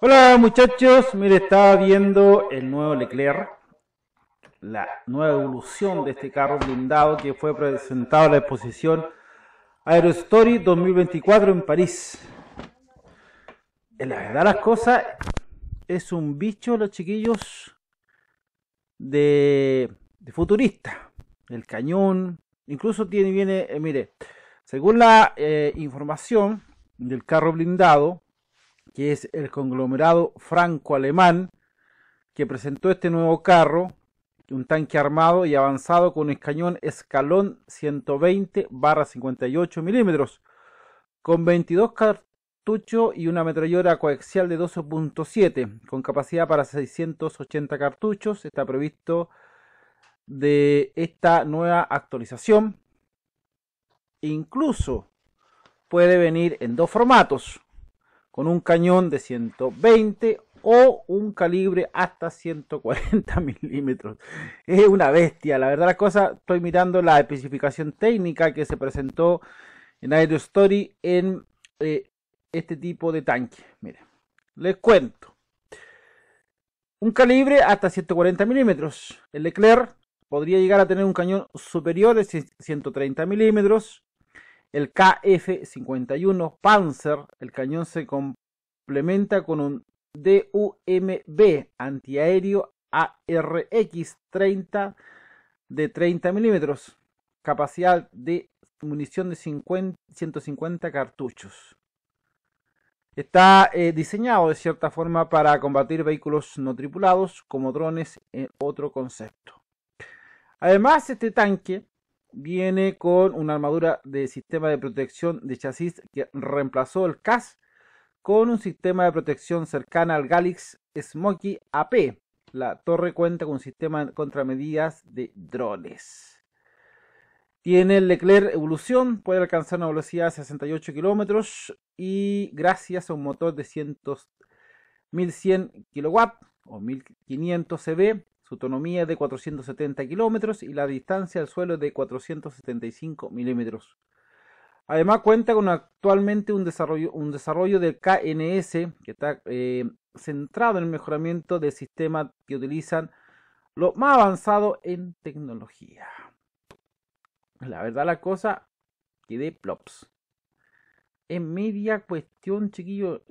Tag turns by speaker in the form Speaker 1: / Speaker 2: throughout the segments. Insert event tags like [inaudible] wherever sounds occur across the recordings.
Speaker 1: Hola muchachos, mire, estaba viendo el nuevo Leclerc, la nueva evolución de este carro blindado que fue presentado a la exposición Aerostory 2024 en París. En eh, la verdad las cosas, es un bicho los chiquillos de, futurista. El cañón, incluso tiene, viene, eh, mire, según la eh, información del carro blindado, que es el conglomerado franco-alemán que presentó este nuevo carro, un tanque armado y avanzado con un cañón escalón 120-58 milímetros, con 22 cartuchos y una ametralladora coaxial de 12.7, con capacidad para 680 cartuchos. Está previsto de esta nueva actualización. Incluso puede venir en dos formatos, con un cañón de 120 o un calibre hasta 140 [laughs] milímetros. Es una bestia, la verdad la cosa, estoy mirando la especificación técnica que se presentó en story en eh, este tipo de tanque. Mira, les cuento. Un calibre hasta 140 milímetros. El Leclerc podría llegar a tener un cañón superior de 130 milímetros el KF-51 Panzer. El cañón se complementa con un DUMB antiaéreo ARX-30 de 30 milímetros, capacidad de munición de 150 cartuchos. Está eh, diseñado de cierta forma para combatir vehículos no tripulados como drones en eh, otro concepto. Además, este tanque viene con una armadura de sistema de protección de chasis que reemplazó el CAS con un sistema de protección cercana al Galix Smoky AP. La torre cuenta con un sistema de contramedidas de drones. Tiene el Leclerc Evolución, puede alcanzar una velocidad de 68 kilómetros y gracias a un motor de 1100 kW o 1500 CB su autonomía es de 470 kilómetros y la distancia al suelo es de 475 milímetros. Además cuenta con actualmente un desarrollo, un desarrollo del KNS que está eh, centrado en el mejoramiento del sistema que utilizan lo más avanzado en tecnología. La verdad la cosa que de plops. En media cuestión, chiquillos,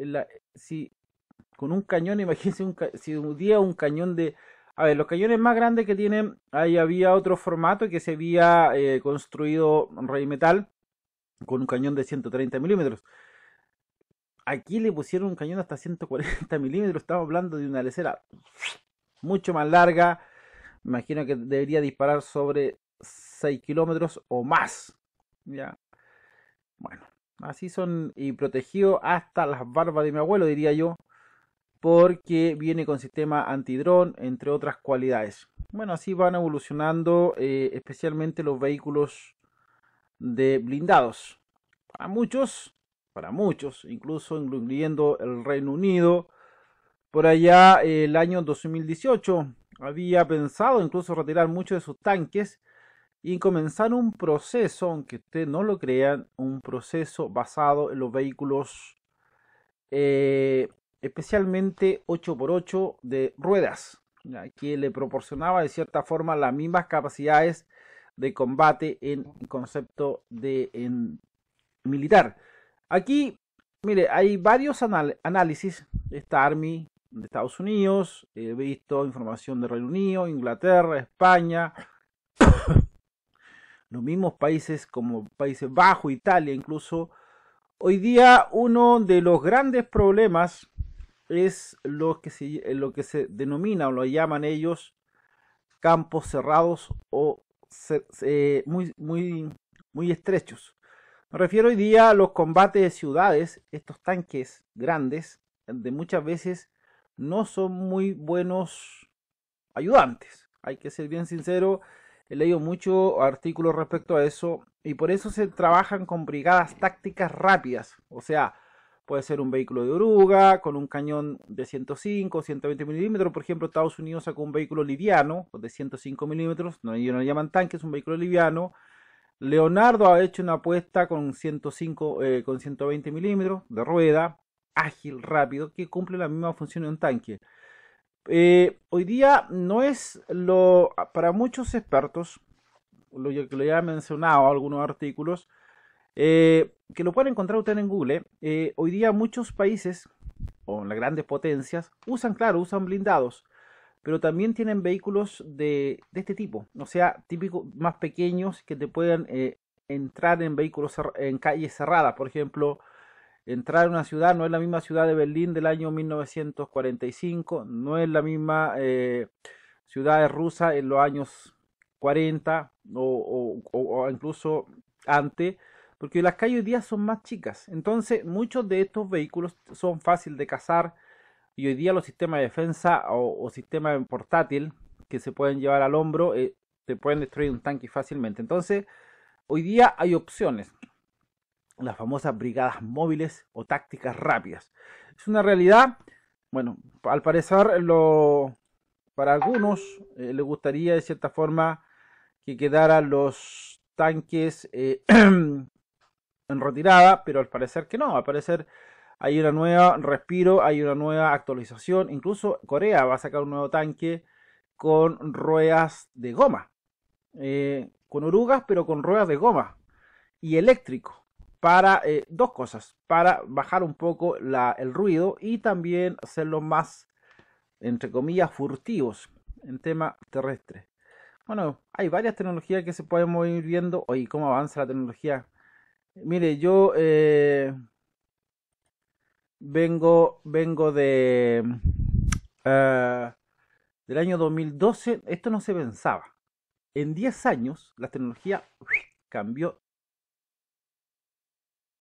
Speaker 1: si con un cañón, [laughs] imagínense un, si un día un cañón de a ver, los cañones más grandes que tienen, ahí había otro formato que se había eh, construido Rey Metal con un cañón de 130 milímetros. Aquí le pusieron un cañón hasta 140 [laughs] milímetros, estamos hablando de una lecera mucho más larga. Me Imagino que debería disparar sobre 6 kilómetros o más. Ya. Bueno, así son y protegido hasta las barbas de mi abuelo, diría yo porque viene con sistema antidrón, entre otras cualidades. Bueno, así van evolucionando eh, especialmente los vehículos de blindados. Para muchos, para muchos, incluso incluyendo el Reino Unido, por allá el año 2018 había pensado incluso retirar muchos de sus tanques y comenzar un proceso, aunque ustedes no lo crean, un proceso basado en los vehículos eh, especialmente 8x8 de ruedas, que le proporcionaba de cierta forma las mismas capacidades de combate en concepto de militar. Aquí, mire, hay varios análisis de esta Army de Estados Unidos, he visto información de Reino Unido, Inglaterra, España, [coughs] los mismos países como Países Bajos, Italia incluso. Hoy día uno de los grandes problemas es lo que se, lo que se denomina o lo llaman ellos campos cerrados o muy, muy, muy estrechos. Me refiero hoy día a los combates de ciudades, estos tanques grandes, de muchas veces no son muy buenos ayudantes. Hay que ser bien sincero, he leído muchos artículos respecto a eso y por eso se trabajan con brigadas tácticas rápidas, o sea, puede ser un vehículo de oruga con un cañón de 105 120 milímetros. Por ejemplo, Estados Unidos sacó un vehículo liviano de 105 milímetros, no, ellos llaman tanque, es un vehículo liviano. Leonardo ha hecho una apuesta con 105, eh, con 120 milímetros de rueda, ágil, rápido, que cumple la misma función de un tanque. Eh, hoy día no es lo, para muchos expertos, lo que lo ya he mencionado algunos artículos, eh, que lo pueden encontrar ustedes en Google, eh, hoy día muchos países, o las grandes potencias, usan, claro, usan blindados, pero también tienen vehículos de, de este tipo, o sea, típicos más pequeños que te puedan eh, entrar en vehículos en calles cerradas, por ejemplo, entrar en una ciudad, no es la misma ciudad de Berlín del año 1945, no es la misma eh, ciudad rusa en los años 40 o incluso antes, porque las calles hoy día son más chicas. Entonces, muchos de estos vehículos son fáciles de cazar y hoy día los sistemas de defensa o, sistemas portátil que se pueden llevar al hombro se eh, te pueden destruir un tanque fácilmente. Entonces, hoy día hay opciones. Las famosas brigadas móviles o tácticas rápidas. Es una realidad. Bueno, al parecer, lo, para algunos eh, les gustaría de cierta forma que quedaran los tanques eh, [clears throat] en retirada, pero al parecer que no, al parecer hay una nueva respiro, hay una nueva actualización, incluso Corea va a sacar un nuevo tanque con ruedas de goma, eh, con orugas, pero con ruedas de goma y eléctrico, para eh, dos cosas, para bajar un poco el ruido y también hacerlo más, entre comillas, furtivos en tema terrestre. Bueno, hay varias tecnologías que se pueden ir viendo. hoy ¿cómo avanza la tecnología? Mire, yo eh, vengo, vengo de ah, del año 2012. Esto no se pensaba. En 10 años la tecnología cambió